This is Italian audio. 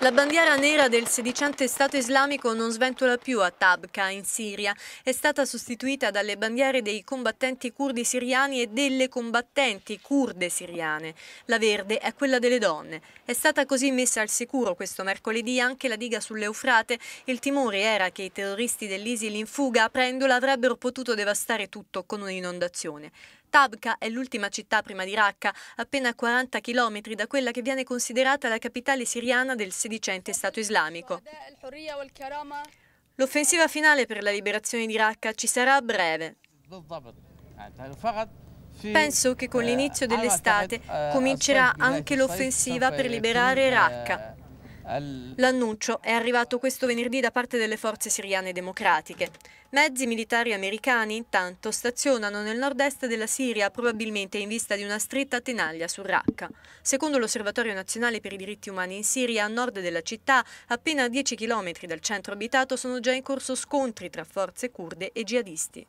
La bandiera nera del sedicente Stato islamico non sventola più a Tabqa, in Siria. È stata sostituita dalle bandiere dei combattenti curdi siriani e delle combattenti kurde siriane. La verde è quella delle donne. È stata così messa al sicuro questo mercoledì anche la diga sull'Eufrate. Il timore era che i terroristi dell'ISIL in fuga, aprendola, avrebbero potuto devastare tutto con un'inondazione. Tabqa è l'ultima città prima di Raqqa, appena 40 km da quella che viene considerata la capitale siriana del sedicente Stato islamico. L'offensiva finale per la liberazione di Raqqa ci sarà a breve. Penso che con l'inizio dell'estate comincerà anche l'offensiva per liberare Raqqa. L'annuncio è arrivato questo venerdì da parte delle forze siriane democratiche. Mezzi militari americani intanto stazionano nel nord-est della Siria probabilmente in vista di una stretta tenaglia su Raqqa. Secondo l'Osservatorio Nazionale per i Diritti Umani in Siria, a nord della città, appena 10 km dal centro abitato, sono già in corso scontri tra forze kurde e jihadisti.